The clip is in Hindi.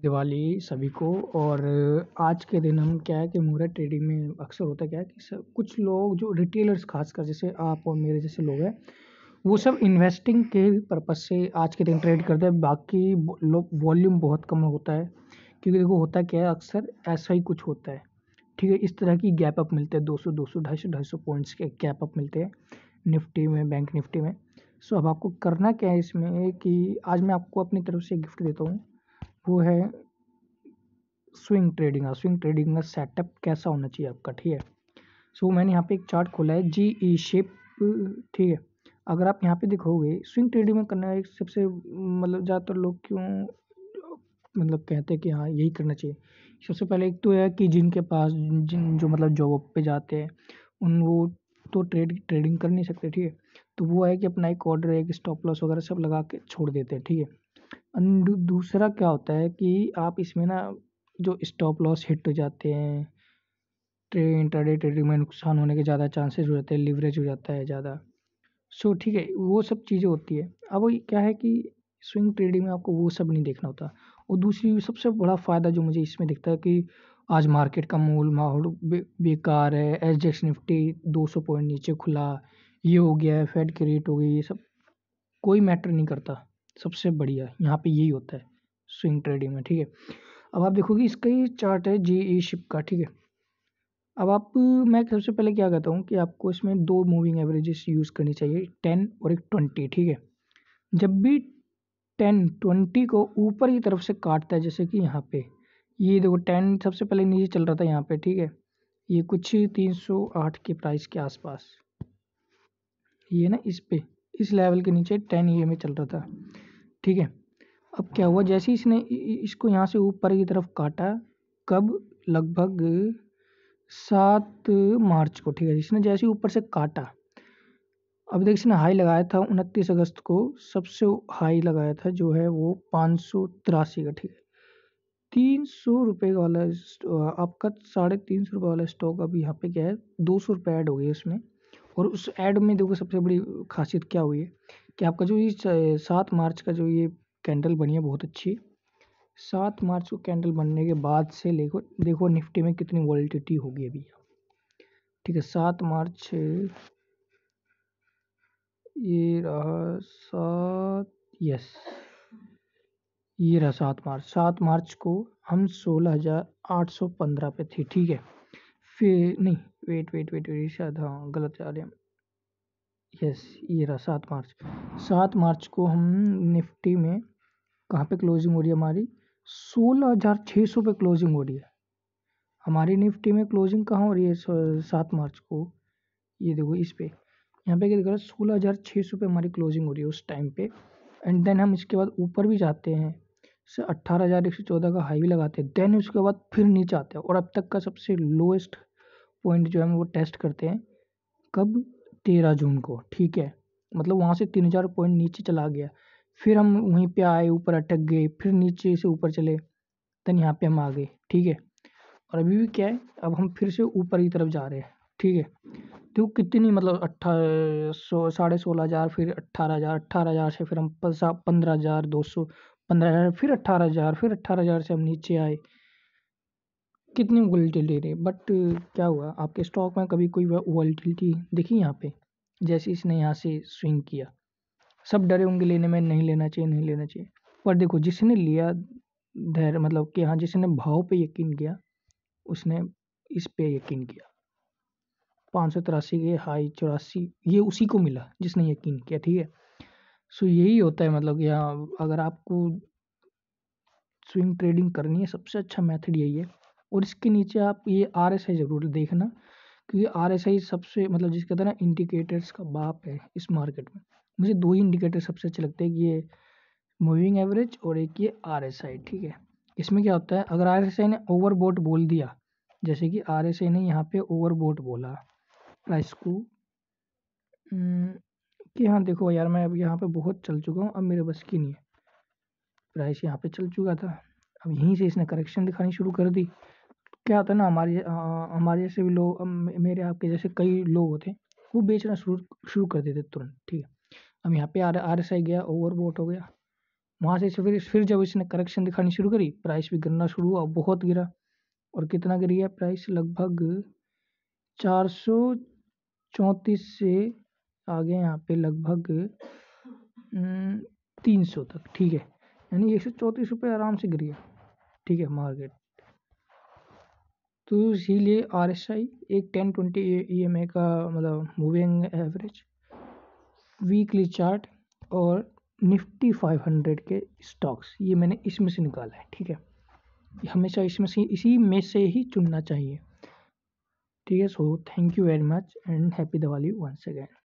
दिवाली सभी को और आज के दिन हम क्या है कि मुहूर्त ट्रेडिंग में अक्सर होता क्या है कि सब कुछ लोग जो रिटेलर्स खासकर जैसे आप और मेरे जैसे लोग हैं वो सब इन्वेस्टिंग के पर्पज़ से आज के दिन ट्रेड करते हैं बाकी लोग वॉल्यूम बहुत कम होता है क्योंकि देखो होता क्या है अक्सर ऐसा ही कुछ होता है ठीक है इस तरह की गैप अप मिलते हैं दो सौ दो सौ ढाई सौ ढाई सौ पॉइंट्स के गैप अप मिलते हैं निफ्टी में बैंक निफ्टी में सो अब आपको करना क्या है इसमें कि आज मैं आपको अपनी तरफ से गिफ्ट देता हूँ वो है स्विंग ट्रेडिंग का स्विंग ट्रेडिंग का सेटअप कैसा होना चाहिए आपका ठीक है सो मैंने यहाँ पे एक चार्ट खोला है जी ई शेप ठीक है अगर आप यहाँ पे देखोगे स्विंग ट्रेडिंग में करना एक सबसे मतलब ज़्यादातर लोग क्यों मतलब कहते हैं कि हाँ यही करना चाहिए सबसे पहले एक तो है कि जिनके पास जिन जो मतलब जॉब पे जाते हैं उन वो तो ट्रेड ट्रेडिंग कर नहीं सकते ठीक है तो वो है कि अपना एक ऑर्डर एक स्टॉप लॉस वगैरह सब लगा के छोड़ देते हैं ठीक है एंड दूसरा क्या होता है कि आप इसमें ना जो स्टॉप लॉस हिट हो जाते हैं ट्रेड इंट्राडे ट्रेडिंग में नुकसान होने के ज़्यादा चांसेस हो जाते हैं लिवरेज हो जाता है ज़्यादा सो ठीक है वो सब चीज़ें होती है अब क्या है कि स्विंग ट्रेडिंग में आपको वो सब नहीं देखना होता और दूसरी सबसे बड़ा फ़ायदा जो मुझे इसमें दिखता है कि आज मार्केट का मूल माहौल बेकार है एच डी निफ्टी 200 पॉइंट नीचे खुला ये हो गया है फेड की रेट हो गई ये सब कोई मैटर नहीं करता सबसे बढ़िया यहाँ पे यही होता है स्विंग ट्रेडिंग में ठीक है अब आप देखोगे इसका ही चार्ट है जे ए शिप का ठीक है अब आप मैं सबसे पहले क्या कहता हूँ कि आपको इसमें दो मूविंग एवरेजेस यूज़ करनी चाहिए टेन और एक ट्वेंटी ठीक है जब भी टेन ट्वेंटी को ऊपर की तरफ से काटता है जैसे कि यहाँ पे ये देखो टेन सबसे पहले नीचे चल रहा था यहाँ पे ठीक है ये कुछ तीन सौ आठ के प्राइस के आसपास ये ना इस पे इस लेवल के नीचे टेन ई में चल रहा था ठीक है अब क्या हुआ जैसे ही इसने इसको यहाँ से ऊपर की तरफ काटा कब लगभग सात मार्च को ठीक है इसने जैसे ऊपर से काटा अब देख इसने हाई लगाया था उनतीस अगस्त को सबसे हाई लगाया था जो है वो पाँच सौ तिरासी का ठीक है तीन सौ रुपये वाला आपका साढ़े तीन सौ रुपये वाला स्टॉक अभी यहाँ पे क्या है दो सौ रुपये ऐड हो गया इसमें और उस ऐड में देखो सबसे बड़ी ख़ासियत क्या हुई है कि आपका जो ये सात मार्च का जो ये कैंडल बनी है बहुत अच्छी सात मार्च को कैंडल बनने के बाद से देखो देखो निफ्टी में कितनी वॉलिटिटी होगी अभी ठीक है सात मार्च ये रहा सात यस ये रहा सात मार्च सात मार्च को हम सोलह हज़ार आठ सौ पंद्रह पे थे ठीक है फिर नहीं वेट वेट वेट वेट शायद हाँ गलत जा रहे हैं यस ये रहा सात मार्च सात मार्च को हम निफ्टी में कहाँ पे क्लोजिंग हो रही है हमारी सोलह हज़ार छः सौ पे क्लोजिंग हो रही है हमारी निफ्टी में क्लोजिंग कहाँ हो रही है सात मार्च को ये देखो इस पर यहाँ पे क्या देख रहा है सोलह हज़ार छः सौ पे हमारी क्लोजिंग हो रही है उस टाइम पे एंड देन हम इसके बाद ऊपर भी जाते हैं से अट्ठारह हज़ार एक सौ चौदह का हाई भी लगाते हैं देन उसके बाद फिर नीचे आते हैं और अब तक का सबसे लोएस्ट पॉइंट जो है वो टेस्ट करते हैं कब तेरह जून को ठीक है मतलब वहाँ से तीन हज़ार पॉइंट नीचे चला गया फिर हम वहीं पे आए ऊपर अटक गए फिर नीचे से ऊपर चले देन यहाँ पे हम आ गए ठीक है और अभी भी क्या है अब हम फिर से ऊपर की तरफ जा रहे हैं ठीक है तो कितनी मतलब अट्ठारह सौ साढ़े सोलह हज़ार फिर अट्ठारह हज़ार अट्ठारह हज़ार से फिर हम पंद्रह हज़ार दो सौ पंद्रह हज़ार फिर अट्ठारह हज़ार फिर अट्ठारह हज़ार से हम नीचे आए कितनी वोलेटिलिटी रही बट क्या हुआ आपके स्टॉक में कभी कोई वोलेटिलिटी दिखी यहाँ पे जैसे इसने यहाँ से स्विंग किया सब डरे होंगे लेने में नहीं लेना चाहिए नहीं लेना चाहिए पर देखो जिसने लिया धैर्य मतलब कि हाँ जिसने भाव पे यकीन किया उसने इस पे यकीन किया पाँच सौ तिरासी के हाई चौरासी ये उसी को मिला जिसने यकीन किया ठीक है सो यही होता है मतलब यहाँ अगर आपको स्विंग ट्रेडिंग करनी है सबसे अच्छा मेथड यही है और इसके नीचे आप ये आर एस आई ज़रूर देखना क्योंकि आर एस आई सबसे मतलब जिसके कहते ना इंडिकेटर्स का बाप है इस मार्केट में मुझे दो ही इंडिकेटर सबसे अच्छे लगते हैं कि ये मूविंग एवरेज और एक ये आर एस आई ठीक है इसमें क्या होता है अगर आर एस आई ने ओवरबोट बोल दिया जैसे कि आर एस आई ने यहाँ पे ओवरबोट बोला प्राइस को हम्म, कि हाँ देखो यार मैं अब यहाँ पे बहुत चल चुका हूँ अब मेरे बस की नहीं है प्राइस यहाँ पे चल चुका था अब यहीं से इसने करेक्शन दिखानी शुरू कर दी क्या होता है ना हमारे हमारे जैसे भी लोग मेरे आपके जैसे कई लोग होते हैं वो बेचना शुरू शुरू कर देते तुरंत ठीक है अब यहाँ पे आर आर एस आई गया ओवरबोट हो गया वहाँ से फिर फिर जब इसने करेक्शन दिखानी शुरू करी प्राइस भी गिरना शुरू हुआ बहुत गिरा और कितना गिरी है प्राइस लगभग चार सौ चौंतीस से आगे यहाँ पे लगभग तीन सौ तक ठीक है यानी एक सौ चौंतीस रुपये आराम से गिरी है ठीक है मार्केट तो इसीलिए आर एस आई एक ten twenty E M A का मतलब मूविंग एवरेज वीकली चार्ट और निफ्टी फाइव हंड्रेड के स्टॉक्स ये मैंने इसमें से निकाला है ठीक है हमेशा इसमें से इसी में से ही चुनना चाहिए ठीक है so thank you very much and happy Diwali once again